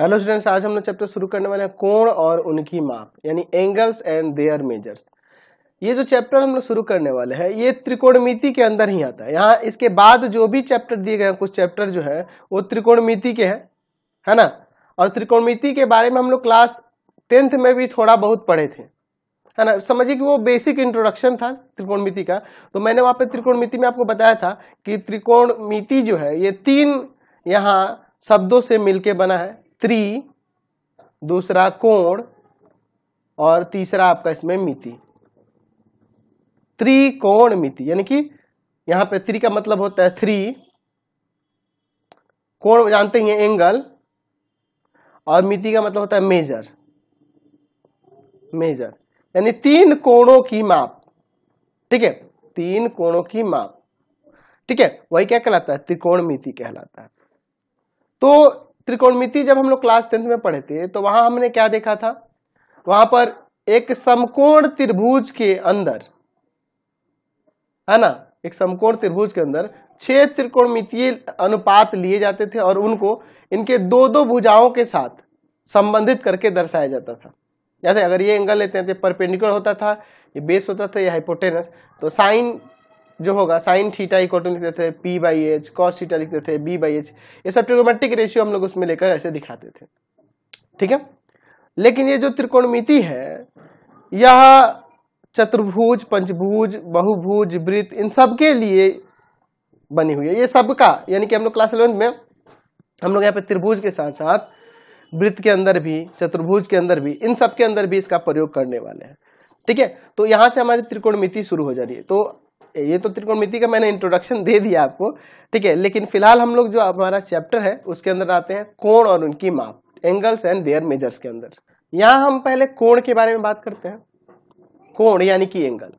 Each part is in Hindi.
हेलो स्टूडेंट्स आज हम लोग चैप्टर शुरू करने वाले हैं कोण और उनकी माप यानी एंगल्स एंड देयर मेजर्स ये जो चैप्टर हम लोग शुरू करने वाले हैं ये त्रिकोणमिति के अंदर ही आता है यहाँ इसके बाद जो भी चैप्टर दिए गए हैं कुछ चैप्टर जो है वो त्रिकोणमिति के हैं है ना और त्रिकोणमिति के बारे में हम लोग क्लास टेंथ में भी थोड़ा बहुत पढ़े थे है ना समझिए कि वो बेसिक इंट्रोडक्शन था त्रिकोणमिति का तो मैंने वहाँ पर त्रिकोणमिति में आपको बताया था कि त्रिकोणमिति जो है ये तीन यहाँ शब्दों से मिलके बना है त्री दूसरा कोण और तीसरा आपका इसमें मिति त्रिकोण मिति यानी कि यहां पे त्रि का मतलब होता है थ्री कोण जानते हैं एंगल और मिति का मतलब होता है मेजर मेजर यानी तीन कोणों की माप ठीक है तीन कोणों की माप ठीक है वही क्या कहलाता है त्रिकोण मिति कहलाता है तो त्रिकोणमिति जब हम लोग क्लास टेंथ में पढ़े थे तो वहां हमने क्या देखा था वहां पर एक समकोण त्रिभुज के अंदर है ना एक समकोण त्रिभुज के अंदर छह त्रिकोणमितीय अनुपात लिए जाते थे और उनको इनके दो दो भुजाओं के साथ संबंधित करके दर्शाया जाता था जैसे अगर ये एंगल लेते हैं तो परपेंडिकुलर होता था ये बेस होता था ये हाइपोटेनस तो साइन जो होगा साइन थीटा इक्वल टू लिखते थे P by H cos theta लिखते थे बी बाई एच ये सब ट्रिगोमेट्रिक रेशियो हम लोग उसमें लेकर ऐसे दिखाते थे ठीक है लेकिन ये जो त्रिकोणमिति है यह चतुर्भुज पंचभुज बहुभुज वृत्त इन सब के लिए बनी हुई है ये सबका यानी कि हम लोग क्लास इलेवेंथ में हम लोग यहाँ पे त्रिभुज के साथ साथ वृत्त के अंदर भी चतुर्भुज के अंदर भी इन सब के अंदर भी इसका प्रयोग करने वाले हैं ठीक है तो यहाँ से हमारी त्रिकोणमिति शुरू हो जा रही है तो ये तो त्रिकोणमिति का मैंने इंट्रोडक्शन दे दिया आपको ठीक है लेकिन फिलहाल हम लोग जो हमारा चैप्टर है उसके अंदर आते हैं कोण और उनकी माप एंगल्स एंड देयर मेजर्स के अंदर यहाँ हम पहले कोण के बारे में बात करते हैं कोण यानी कि एंगल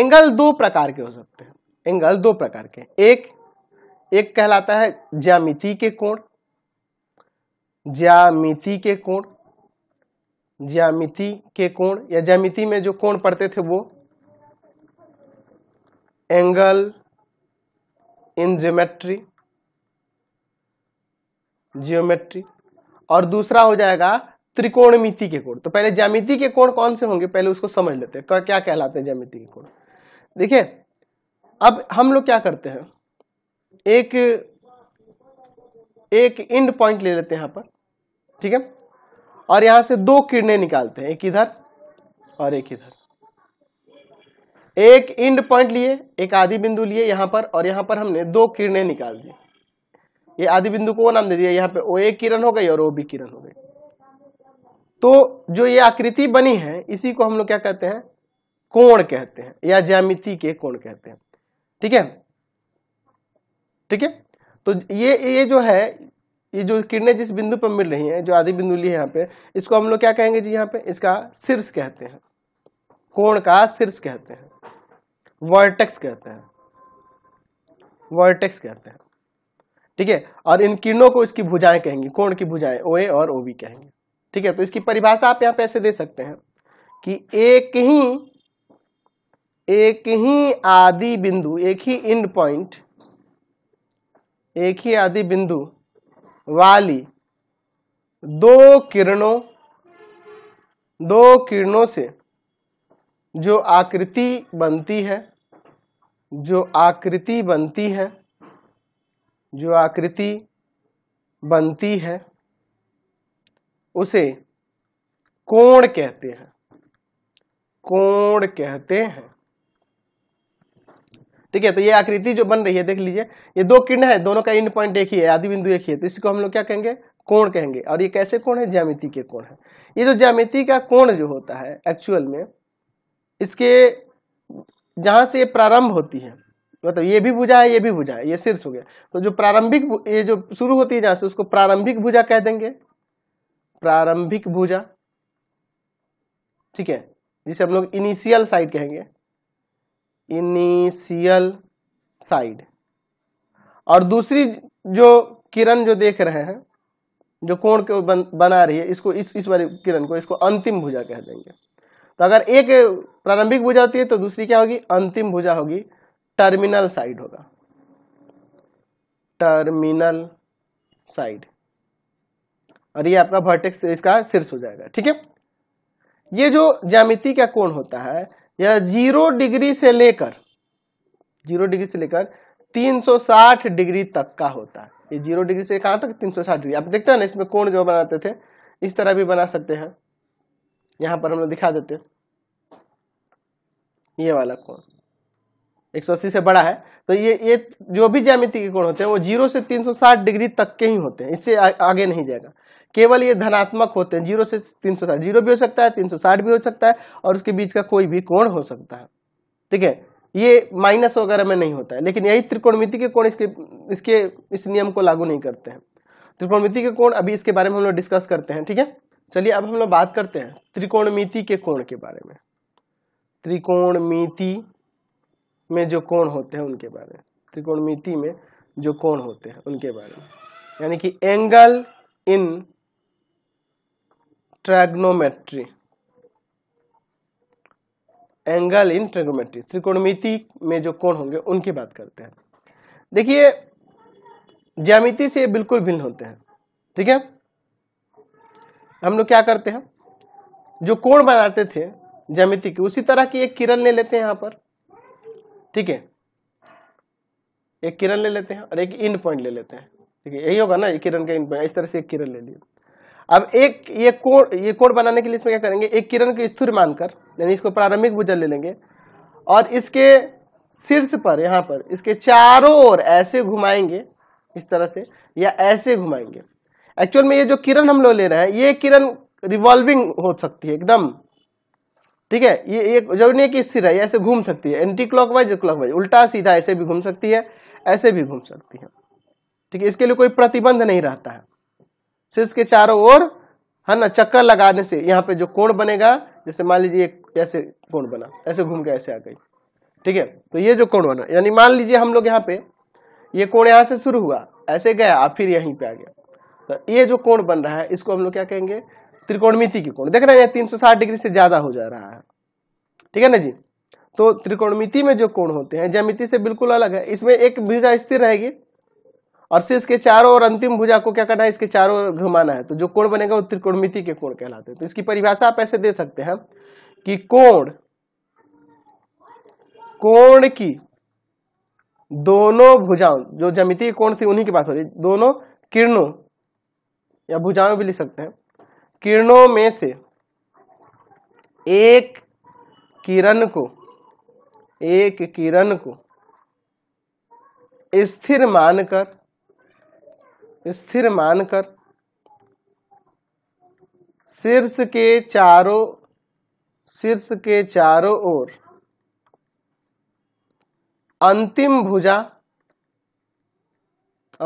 एंगल दो प्रकार के हो सकते हैं एंगल दो प्रकार के एक एक कहलाता है ज्यामिति के कोण ज्यामिति के कोण ज्यामिति के कोण या ज्यामिति में जो कोण पड़ते थे वो angle in geometry geometry और दूसरा हो जाएगा त्रिकोणमिति के कोण तो पहले ज्यामिति के कोण कौन से होंगे पहले उसको समझ लेते हैं क्या कहलाते हैं ज्यामिति के कोण देखिए अब हम लोग क्या करते हैं एक एक इंड पॉइंट ले लेते हैं यहां पर ठीक है और यहां से दो किरणें निकालते हैं एक इधर और एक इधर एक इंड पॉइंट लिए एक आदि बिंदु लिए यहां पर और यहां पर हमने दो किरणें निकाल दी ये आदि बिंदु को नाम दे दिया यहाँ पे ओ ए किरण हो गई और ओ बी किरण हो गई तो जो ये आकृति बनी है इसी को हम लोग क्या कहते हैं कोण कहते हैं या ज्यामिति के कोण कहते हैं ठीक है ठीक है तो ये ये जो है ये जो किरणें जिस बिंदु पर मिल रही हैं जो आदि बिंदु ली है यहाँ पे इसको हम लोग क्या कहेंगे जी यहाँ पे इसका शीर्ष कहते हैं कोण का शीर्ष कहते हैं वर्टेक्स कहते हैं वर्टेक्स कहते हैं ठीक है और इन किरणों को इसकी भुजाएं कहेंगे कोण की भुजाएं ओ ए और ओ बी कहेंगे ठीक है तो इसकी परिभाषा आप यहां पैसे ऐसे दे सकते हैं कि एक ही एक ही आदि बिंदु एक ही इंड पॉइंट एक ही आदि बिंदु वाली दो किरणों दो किरणों से जो आकृति बनती है जो आकृति बनती है जो आकृति बनती है उसे कोण कहते हैं कोण कहते हैं ठीक है तो ये आकृति जो बन रही है देख लीजिए ये दो किरण है दोनों का इंड पॉइंट एक ही है आदि बिंदु एक ही है तो इसको हम लोग क्या कहेंगे कोण कहेंगे और ये कैसे कोण है ज्यामिति के कोण है ये जो ज्यामिति का कोण जो होता है एक्चुअल में इसके जहाँ से ये प्रारंभ होती है मतलब ये भी भुजा है ये भी भुजा है ये शीर्ष हो गया तो जो प्रारंभिक ये जो शुरू होती है जहाँ से उसको प्रारंभिक भुजा कह देंगे प्रारंभिक भुजा ठीक है जिसे हम लोग इनिशियल साइड कहेंगे इनिशियल साइड और दूसरी जो किरण जो देख रहे हैं जो कोण को बन, बना रही है इसको इस इस वाली किरण को इसको अंतिम भुजा कह देंगे तो अगर एक प्रारंभिक भुजा होती है तो दूसरी क्या होगी अंतिम भुजा होगी टर्मिनल साइड होगा टर्मिनल साइड और ये आपका वर्टेक्स इसका शीर्ष हो जाएगा ठीक है ये जो ज्यामिति का कोण होता है यह जीरो डिग्री से लेकर जीरो डिग्री से लेकर 360 डिग्री तक का होता है ये जीरो डिग्री से कहां तक 360 डिग्री आप देखते हैं ना इसमें कोण जो बनाते थे इस तरह भी बना सकते हैं यहां पर हम लोग दिखा देते हैं ये वाला कोण 180 से बड़ा है तो ये ये जो भी ज्यामिति के कोण होते हैं वो जीरो से 360 डिग्री तक के ही होते हैं इससे आ, आगे नहीं जाएगा केवल ये धनात्मक होते हैं जीरो से 360 जीरो भी हो सकता है 360 भी हो सकता है और उसके बीच का कोई भी कोण हो सकता है ठीक है ये माइनस वगैरह में नहीं होता है लेकिन यही त्रिकोणमिति के कोण इसके इसके इस नियम को लागू नहीं करते हैं त्रिकोण के कोण अभी इसके बारे में हम लोग डिस्कस करते हैं ठीक है चलिए अब हम लोग बात करते हैं त्रिकोण के कोण के बारे में त्रिकोणमिति में जो कोण होते हैं उनके बारे में त्रिकोण मिति में जो कोण होते हैं उनके बारे में यानी कि एंगल इन ट्रैग्नोमेट्री एंगल इन ट्रेगोमेट्री त्रिकोणमिति में जो कोण होंगे उनकी बात करते हैं देखिए ज्यामिति से बिल्कुल भिन्न होते हैं ठीक है हम लोग क्या करते हैं जो कोण बनाते थे जमिति की उसी तरह की एक किरण ले लेते हैं यहां पर ठीक है एक किरण ले लेते हैं और एक इन पॉइंट ले लेते हैं ठीक है यही होगा ना किरण का इन पॉइंट इस तरह से एक किरण ले लिए अब एक ये कोण ये कोण बनाने के लिए इसमें क्या करेंगे एक किरण को स्थिर मानकर यानी इसको प्रारंभिक भुजा ले लेंगे और इसके शीर्ष पर यहां पर इसके चारों ओर ऐसे घुमाएंगे इस तरह से या ऐसे घुमाएंगे एक्चुअल में ये जो किरण हम लोग ले रहे हैं ये किरण रिवॉल्विंग हो सकती है एकदम ठीक है ये एक जरूरी नहीं कि स्थिर है ऐसे घूम सकती है anticlockwise clockwise उल्टा सीधा ऐसे भी घूम सकती है ऐसे भी घूम सकती है ठीक है इसके लिए कोई प्रतिबंध नहीं रहता है शीर्ष के चारों ओर है ना चक्कर लगाने से यहाँ पे जो कोण बनेगा जैसे मान लीजिए ऐसे कोण बना ऐसे घूम के ऐसे आ गई ठीक है तो ये जो कोण बना यानी मान लीजिए हम लोग यहाँ पे ये कोण यहाँ से शुरू हुआ ऐसे गया फिर यहीं पे आ गया तो ये जो कोण बन रहा है इसको हम लोग क्या कहेंगे त्रिकोणमिति के कोण देख रहे हैं तीन सौ साठ डिग्री से ज्यादा हो जा रहा है ठीक है ना जी तो त्रिकोणमिति में जो कोण होते हैं ज्यामिति से बिल्कुल अलग है इसमें एक भुजा स्थिर रहेगी और से इसके चारों और अंतिम भुजा को क्या करना है इसके चारों ओर घुमाना है तो जो कोण बनेगा वो त्रिकोणमिति के कोण कहलाते हैं तो इसकी परिभाषा आप ऐसे दे सकते हैं कि कोण कोण की दोनों भुजाओं जो जमिति कोण थी उन्हीं की बात हो रही दोनों किरणों या भुजाओं भी लिख सकते हैं किरणों में से एक किरण को एक किरण को स्थिर मानकर स्थिर मानकर शीर्ष के चारों शीर्ष के चारों ओर अंतिम भुजा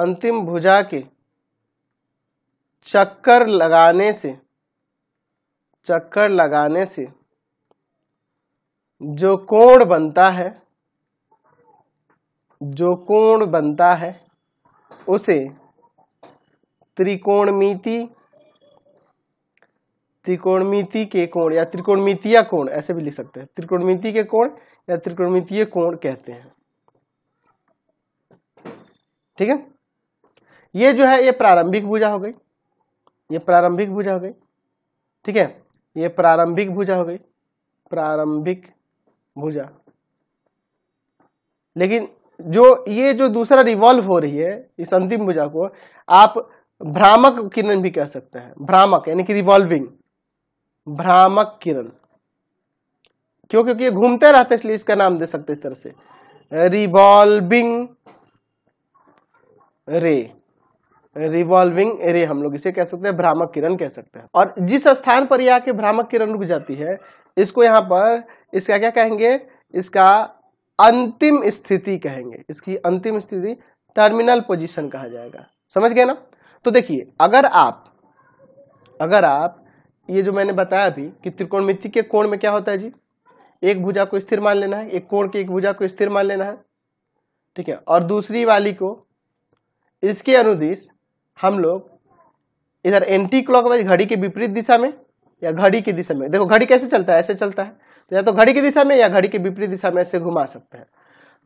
अंतिम भुजा के चक्कर लगाने से चक्कर लगाने से जो कोण बनता है जो कोण बनता है उसे त्रिकोणमिति त्रिकोणमिति के कोण या त्रिकोणमितीय कोण ऐसे भी लिख सकते हैं त्रिकोणमिति के कोण या त्रिकोणमितीय कोण कहते हैं ठीक है ये जो है ये प्रारंभिक भुजा हो गई ये प्रारंभिक भुजा हो गई ठीक है ये प्रारंभिक भुजा हो गई प्रारंभिक भुजा लेकिन जो ये जो दूसरा रिवॉल्व हो रही है इस अंतिम भुजा को आप भ्रामक किरण भी कह सकते हैं भ्रामक यानी कि रिवॉल्विंग भ्रामक किरण क्यों क्योंकि ये घूमते रहते इसलिए इसका नाम दे सकते इस तरह से रिवॉल्विंग रे रिवॉल्विंग एरे हम लोग इसे कह सकते हैं भ्रामक किरण कह सकते हैं और जिस स्थान पर यह आके भ्रामक किरण रुक जाती है इसको यहाँ पर इसका क्या कहेंगे इसका अंतिम स्थिति कहेंगे इसकी अंतिम स्थिति टर्मिनल पोजिशन कहा जाएगा समझ गए ना तो देखिए अगर आप अगर आप ये जो मैंने बताया अभी कि मिट्टी के कोण में क्या होता है जी एक भुजा को स्थिर मान लेना है एक कोण की एक भुजा को स्थिर मान लेना है ठीक है और दूसरी वाली को इसके अनुदिश हम लोग इधर एंटी क्लॉकवाइज घड़ी के विपरीत दिशा में या घड़ी की दिशा में देखो घड़ी कैसे चलता है ऐसे चलता है तो या तो घड़ी की दिशा में या घड़ी के विपरीत दिशा में ऐसे घुमा सकते हैं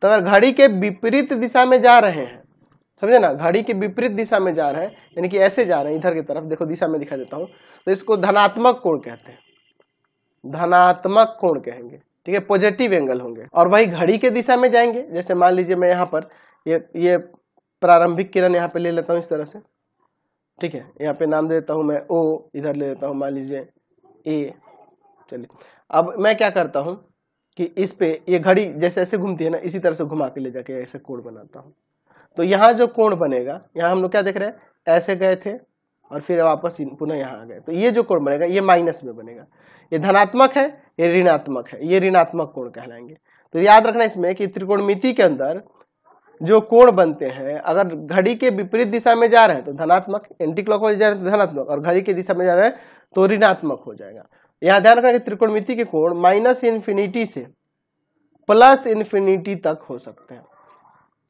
तो अगर घड़ी के विपरीत दिशा में जा रहे हैं समझे ना घड़ी के विपरीत दिशा में जा रहे हैं यानी कि ऐसे जा रहे हैं इधर की तरफ देखो दिशा में दिखा देता हूँ तो इसको धनात्मक कोण कहते हैं धनात्मक कोण कहेंगे ठीक है पॉजिटिव एंगल होंगे और वही घड़ी के दिशा में जाएंगे जैसे मान लीजिए मैं यहाँ पर ये ये प्रारंभिक किरण यहाँ पे ले लेता हूँ इस तरह से ठीक है यहाँ पे नाम देता हूँ मैं ओ इधर ले देता हूँ मान लीजिए ए चलिए अब मैं क्या करता हूँ कि इस पे ये घड़ी जैसे ऐसे घूमती है ना इसी तरह से घुमा के ले जाके ऐसे कोण बनाता हूँ तो यहाँ जो कोण बनेगा यहाँ हम लोग क्या देख रहे हैं ऐसे गए थे और फिर वापस पुनः यहाँ आ गए तो ये जो कोण बनेगा ये माइनस में बनेगा ये धनात्मक है ये ऋणात्मक है ये ऋणात्मक कोण कहलाएंगे तो याद रखना इसमें कि त्रिकोणमिति के अंदर जो कोण बनते हैं अगर घड़ी के विपरीत दिशा में जा रहे हैं तो धनात्मक एंटी क्लॉक वाइज जा रहे हैं तो धनात्मक और घड़ी की दिशा में जा रहे हैं तो ऋणात्मक हो जाएगा यहाँ ध्यान रखना कि त्रिकोणमिति के कोण माइनस इन्फिनिटी से प्लस इन्फिनिटी तक हो सकते हैं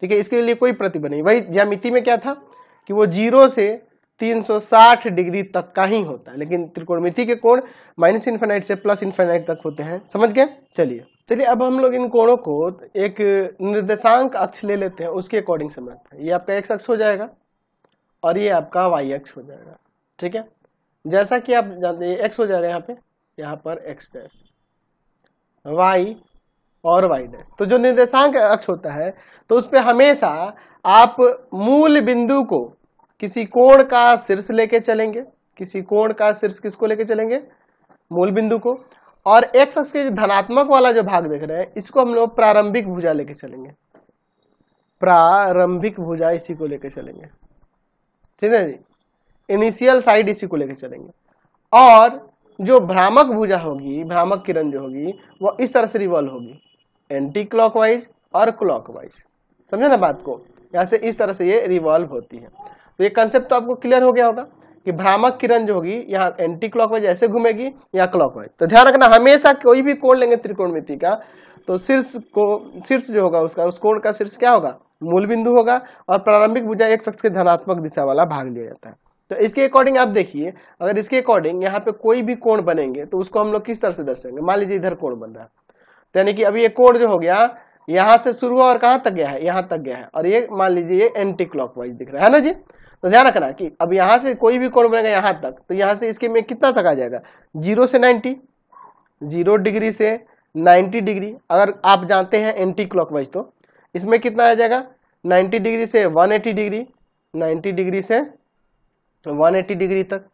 ठीक है इसके लिए कोई प्रतिबंध नहीं वही ज्यामिति में क्या था कि वो जीरो से 360 डिग्री तक का ही होता है लेकिन त्रिकोणमिति के कोण माइनस इन्फेनाइट से प्लस इन्फेनाइट तक होते हैं समझ गए चलिए चलिए अब हम लोग इन कोणों को एक निर्देशांक अक्ष ले लेते हैं उसके अकॉर्डिंग समझते हैं ये आपका एक्स अक्ष हो जाएगा और ये आपका वाई अक्ष हो जाएगा ठीक है जैसा कि आप जानते हैं एक्स हो है यहाँ पे यहाँ पर एक्स डैश वाई और वाई डैश तो जो निर्देशांक अक्ष होता है तो उस पर हमेशा आप मूल बिंदु को किसी कोण का शीर्ष लेके चलेंगे किसी कोण का शीर्ष किसको लेके चलेंगे मूल बिंदु को और एक्स अक्ष के धनात्मक वाला जो भाग देख रहे हैं इसको हम लोग प्रारंभिक भुजा लेके चलेंगे प्रारंभिक भुजा इसी को लेके चलेंगे ठीक है जी इनिशियल साइड इसी को लेके चलेंगे और जो भ्रामक भुजा होगी भ्रामक किरण जो होगी वो इस तरह से रिवॉल्व होगी एंटी क्लॉकवाइज और क्लॉकवाइज समझे ना बात को यहां से इस तरह से ये रिवॉल्व होती है तो ये कंसेप्ट तो आपको क्लियर हो गया होगा कि भ्रामक किरण जो होगी यहाँ एंटी क्लॉकवाइज ऐसे घूमेगी या क्लॉकवाइज तो ध्यान रखना हमेशा कोई भी कोण लेंगे त्रिकोणमिति का तो शीर्ष को शीर्ष जो होगा उसका उस कोण का शीर्ष क्या होगा मूल बिंदु होगा और प्रारंभिक भुजा एक शख्स के धनात्मक दिशा वाला भाग लिया जाता है तो इसके अकॉर्डिंग आप देखिए अगर इसके अकॉर्डिंग यहाँ पे कोई भी कोण बनेंगे तो उसको हम लोग किस तरह से दर्शाएंगे मान लीजिए इधर कोण बन रहा है यानी कि अभी ये कोण जो हो गया यहाँ से शुरू हुआ और कहाँ तक गया है यहाँ तक गया है और ये मान लीजिए ये एंटी क्लॉकवाइज दिख रहा है ना जी तो ध्यान रखना कि अब यहाँ से कोई भी कोण बनेगा यहाँ तक तो यहाँ से इसके में कितना तक आ जाएगा जीरो से नाइन्टी जीरो डिग्री से नाइन्टी डिग्री अगर आप जानते हैं एंटी क्लॉक तो इसमें कितना आ जाएगा नाइन्टी डिग्री से one eighty degree ninety degree से वन एटी डिग्री तक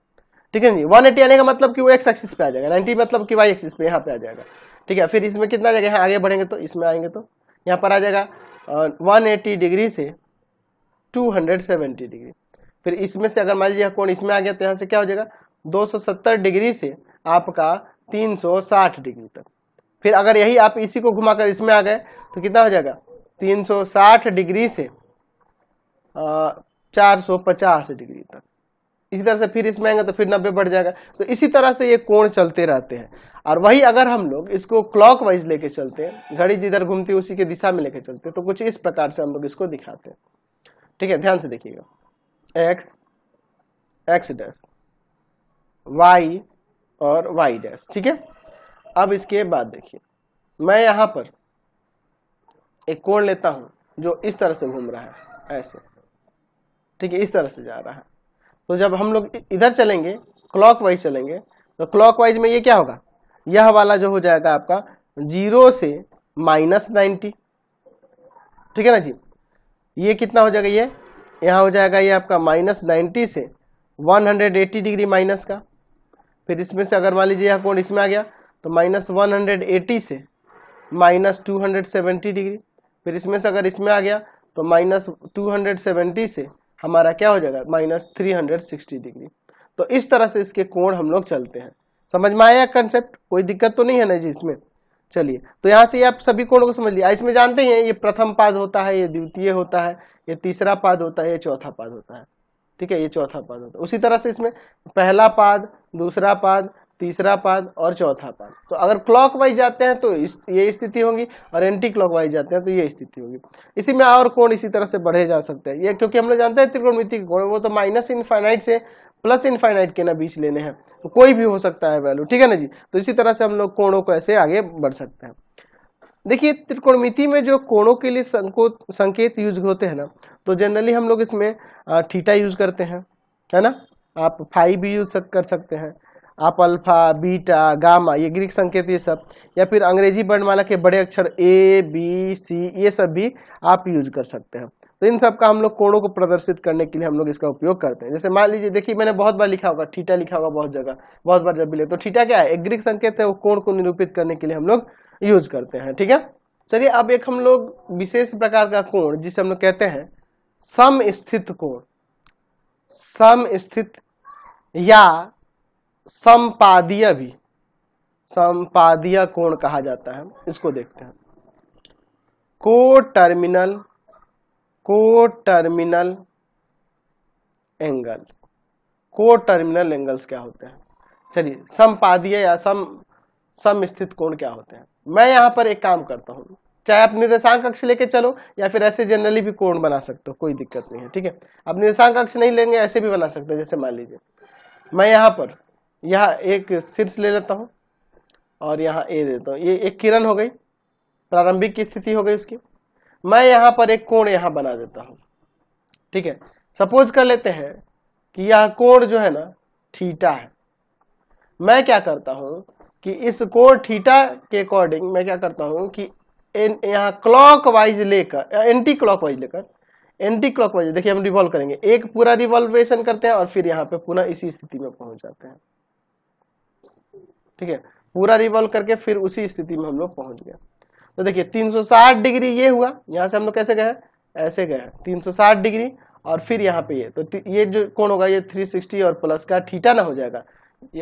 ठीक है जी वन एटी आने का मतलब कि वो एक्स एक्सिस पे आ जाएगा नाइन्टी मतलब कि वाई एक्सिस पे यहाँ पे आ जाएगा ठीक है फिर इसमें कितना आ जाएगा यहाँ आगे बढ़ेंगे तो इसमें आएंगे तो यहाँ पर आ जाएगा वन एटी डिग्री से टू हंड्रेड सेवेंटी डिग्री फिर इसमें से अगर मान लीजिए कोण इसमें आ गया तो यहाँ से क्या हो जाएगा 270 डिग्री से आपका 360 डिग्री तक फिर अगर यही आप इसी को घुमाकर इसमें आ गए तो कितना हो जाएगा 360 डिग्री से आ, 450 डिग्री तक इसी तरह से फिर इसमें आएंगे तो फिर नब्बे बढ़ जाएगा तो इसी तरह से ये कोण चलते रहते हैं और वही अगर हम लोग इसको क्लॉक वाइज लेके चलते हैं घड़ी जिधर घूमती है उसी की दिशा में लेके चलते हैं तो कुछ इस प्रकार से हम लोग इसको दिखाते हैं ठीक है ध्यान से देखिएगा एक्स एक्स डैश वाई और वाई डैश ठीक है अब इसके बाद देखिए मैं यहां पर एक कोण लेता हूं जो इस तरह से घूम रहा है ऐसे ठीक है इस तरह से जा रहा है तो जब हम लोग इधर चलेंगे क्लॉक वाइज चलेंगे तो क्लॉक वाइज में ये क्या होगा यह वाला जो हो जाएगा आपका जीरो से माइनस नाइन्टी ठीक है ना जी ये कितना हो जाएगा ये यहाँ हो जाएगा ये आपका माइनस नाइन्टी से one hundred eighty degree minus का फिर इसमें से अगर मान लीजिए यह कोण इसमें आ गया तो माइनस वन हंड्रेड एट्टी से minus two hundred seventy degree फिर इसमें से अगर इसमें आ गया तो माइनस टू हंड्रेड सेवेंटी से हमारा क्या हो जाएगा minus three hundred sixty degree तो इस तरह से इसके कोण हम लोग चलते हैं समझ में आया कंसेप्ट कोई दिक्कत तो नहीं है ना जी इसमें चलिए तो यहाँ से आप सभी कोणों को समझ लिया इसमें जानते हैं ये प्रथम पाद होता है ये द्वितीय होता है ये तीसरा पाद होता है ये चौथा पाद होता है ठीक है ये चौथा पाद होता है उसी तरह से इसमें पहला पाद दूसरा पाद तीसरा पाद और चौथा पाद तो अगर क्लॉक वाइज जाते हैं तो इस ये स्थिति होगी और एंटी क्लॉक वाइज जाते हैं तो ये स्थिति होगी इसी में और कोण इसी तरह से बढ़े जा सकते हैं ये क्योंकि हम लोग जानते हैं त्रिकोण के कोण वो तो माइनस इन्फाइनाइट से प्लस इन्फाइनाइट के ना बीच लेने हैं तो कोई भी हो सकता है वैल्यू ठीक है ना जी तो इसी तरह से हम लोग कोणों को ऐसे आगे बढ़ सकते हैं देखिए त्रिकोणमिति में जो कोणों के लिए संकोत संकेत यूज होते हैं ना तो जनरली हम लोग इसमें ठीटा यूज करते हैं है ना आप फाइव भी यूज कर सकते हैं आप अल्फा बीटा गामा ये ग्रीक संकेत ये सब या फिर अंग्रेजी वर्णमाला के बड़े अक्षर ए बी सी ये सब भी आप यूज कर सकते हैं तो इन सब का हम लोग कोणों को प्रदर्शित करने के लिए हम लोग इसका उपयोग करते हैं जैसे मान लीजिए देखिए मैंने बहुत बार लिखा होगा ठीटा लिखा होगा बहुत जगह बहुत बार जब भी ले तो ठीटा क्या है एक ग्रीक संकेत है वो कोण को निरूपित करने के लिए हम लोग यूज करते हैं ठीक है चलिए अब एक हम लोग विशेष प्रकार का कोण जिसे हम लोग कहते हैं सम स्थित कोण सम स्थित या संपादीय भी संपादीय कोण कहा जाता है इसको देखते हैं को टर्मिनल को टर्मिनल एंगल्स को टर्मिनल एंगल्स क्या होते हैं चलिए संपादीय या सम सम स्थित कोण क्या होते हैं मैं यहाँ पर एक काम करता हूँ चाहे आप निर्देशांक अक्ष लेके चलो या फिर ऐसे जनरली भी कोण बना सकते हो कोई दिक्कत नहीं है ठीक है आप निर्देशांक अक्ष नहीं लेंगे ऐसे भी बना सकते हैं जैसे मान लीजिए मैं यहाँ पर यह एक शीर्ष ले लेता हूँ और यहाँ ए देता हूँ ये एक किरण हो गई प्रारंभिक की स्थिति हो गई उसकी मैं यहाँ पर एक कोण यहाँ बना देता हूँ ठीक है सपोज कर लेते हैं कि यह कोण जो है ना थीटा है मैं क्या करता हूँ कि इस थीटा के अकॉर्डिंग मैं क्या करता हूँ कि यहाँ क्लॉक वाइज लेकर एंटी क्लॉक वाइज लेकर एंटी क्लॉक वाइज देखिए हम रिवॉल्व करेंगे एक पूरा रिवॉल्वेशन करते हैं और फिर यहाँ पे पुनः इसी स्थिति में पहुंच जाते हैं ठीक है पूरा रिवॉल्व करके फिर उसी स्थिति में हम लोग पहुंच गए तो देखिए 360 डिग्री ये हुआ यहाँ से हम लोग कैसे गए ऐसे गए 360 डिग्री और फिर यहाँ पे ये तो ये जो कौन होगा ये 360 और प्लस का ठीटा ना हो जाएगा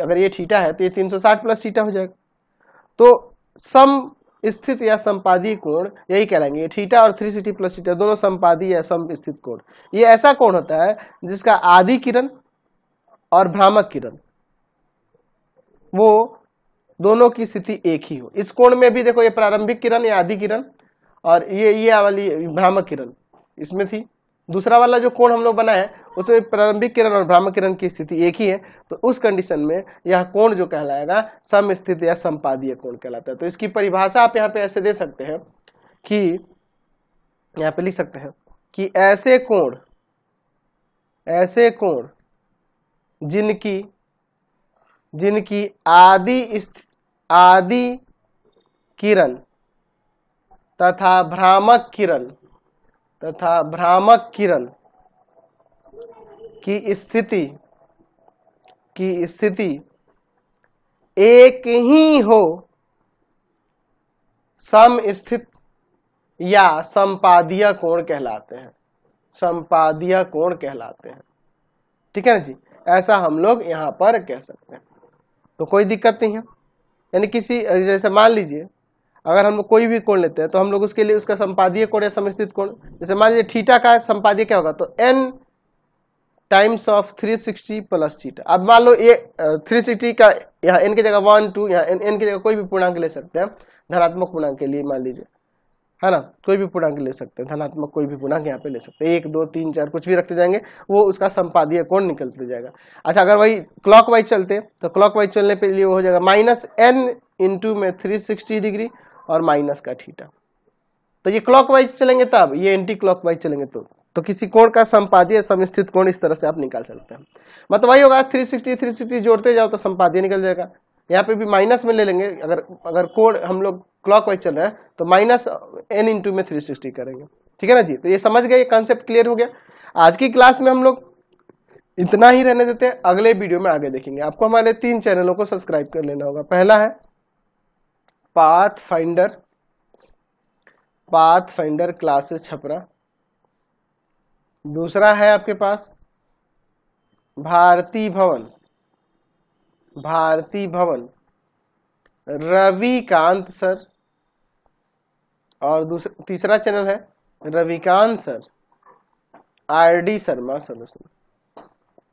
अगर ये थीटा है तो ये 360 प्लस थीटा हो जाएगा तो सम स्थित या संपादी कोण यही कहलाएंगे ये थीटा और 360 प्लस थीटा दोनों संपादी या सम स्थित कोण ये ऐसा कोण होता है जिसका आदि किरण और भ्रामक किरण वो दोनों की स्थिति एक ही हो इस कोण में भी देखो ये प्रारंभिक किरण या आदि किरण और ये ये वाली भ्रामक किरण इसमें थी दूसरा वाला जो कोण हम लोग बनाए उसमें प्रारंभिक किरण और भ्रामक किरण की स्थिति एक ही है तो उस कंडीशन में यह कोण जो कहलाएगा सम स्थित या संपादीय कोण कहलाता है तो इसकी परिभाषा आप यहाँ पे ऐसे दे सकते हैं कि यहाँ पे लिख सकते हैं कि ऐसे कोण ऐसे कोण जिनकी जिनकी आदि आदि किरण तथा भ्रामक किरण तथा भ्रामक किरण की स्थिति की स्थिति एक ही हो सम स्थित या संपादीय कोण कहलाते हैं संपादीय कोण कहलाते हैं ठीक है ना जी ऐसा हम लोग यहां पर कह सकते हैं तो कोई दिक्कत नहीं है यानी किसी जैसे मान लीजिए अगर हम लोग कोई भी कोण लेते हैं तो हम लोग उसके लिए उसका संपादीय कोण या समस्थित कोण जैसे मान लीजिए थीटा का संपादीय क्या होगा तो N times of 360 plus theta अब मान लो ये थ्री सिक्सटी का यहाँ एन की जगह वन टू यहाँ एन की जगह कोई भी पूर्णांक ले सकते हैं धनात्मक पूर्णांक के लिए मान लीजिए है ना कोई भी पूर्णांक ले सकते हैं धनात्मक कोई भी पूर्णांक यहाँ पे ले सकते हैं एक दो तीन चार कुछ भी रखते जाएंगे वो उसका संपादीय कोण निकलते जाएगा अच्छा अगर वही क्लॉक वाइज चलते तो क्लॉक वाइज चलने पे लिए हो जाएगा माइनस एन इंटू में थ्री सिक्सटी डिग्री और माइनस का ठीटा तो ये क्लॉक वाइज चलेंगे तब ये एंटी क्लॉक वाइज चलेंगे तो तो किसी कोण का संपादीय समस्थित कोण इस तरह से आप निकाल सकते हैं मतलब वही होगा 360 360 जोड़ते जाओ तो संपादीय निकल जाएगा यहाँ पे भी माइनस में ले लेंगे अगर अगर कोण हम लोग क्लॉक वाइज चल रहे हैं तो माइनस एन इंटू में थ्री सिक्सटी करेंगे ठीक है ना जी तो ये समझ गए ये कॉन्सेप्ट क्लियर हो गया आज की क्लास में हम लोग इतना ही रहने देते हैं अगले वीडियो में आगे देखेंगे आपको हमारे तीन चैनलों को सब्सक्राइब कर लेना होगा पहला है pathfinder pathfinder classes Chhapra दूसरा है आपके पास भारती भवन भारती भवन रविकांत सर और दूसरा तीसरा चैनल है Ravikant sir R D Sharma solution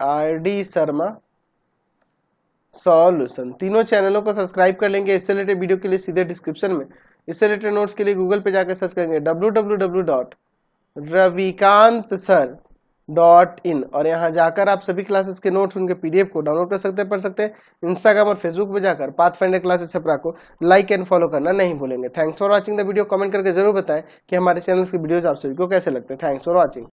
R D Sharma solution तीनों चैनलों को सब्सक्राइब कर लेंगे इससे रिलेटेड वीडियो के लिए सीधे डिस्क्रिप्शन में इससे रिलेटेड नोट्स के लिए गूगल पे जाकर सर्च करेंगे W W W dot Ravikant sir dot in और यहाँ जाकर आप सभी क्लासेस के नोट्स उनके पीडीएफ को डाउनलोड कर सकते हैं पढ़ सकते हैं इंस्टाग्राम और फेसबुक पर जाकर पाथ फाइंडर क्लासेस छपरा को लाइक एंड फॉलो करना नहीं भूलेंगे thanks for watching the video comment करके जरूर बताएं कि हमारे चैनल की वीडियोस आप सभी को कैसे लगते हैं थैंक्स फॉर वॉचिंग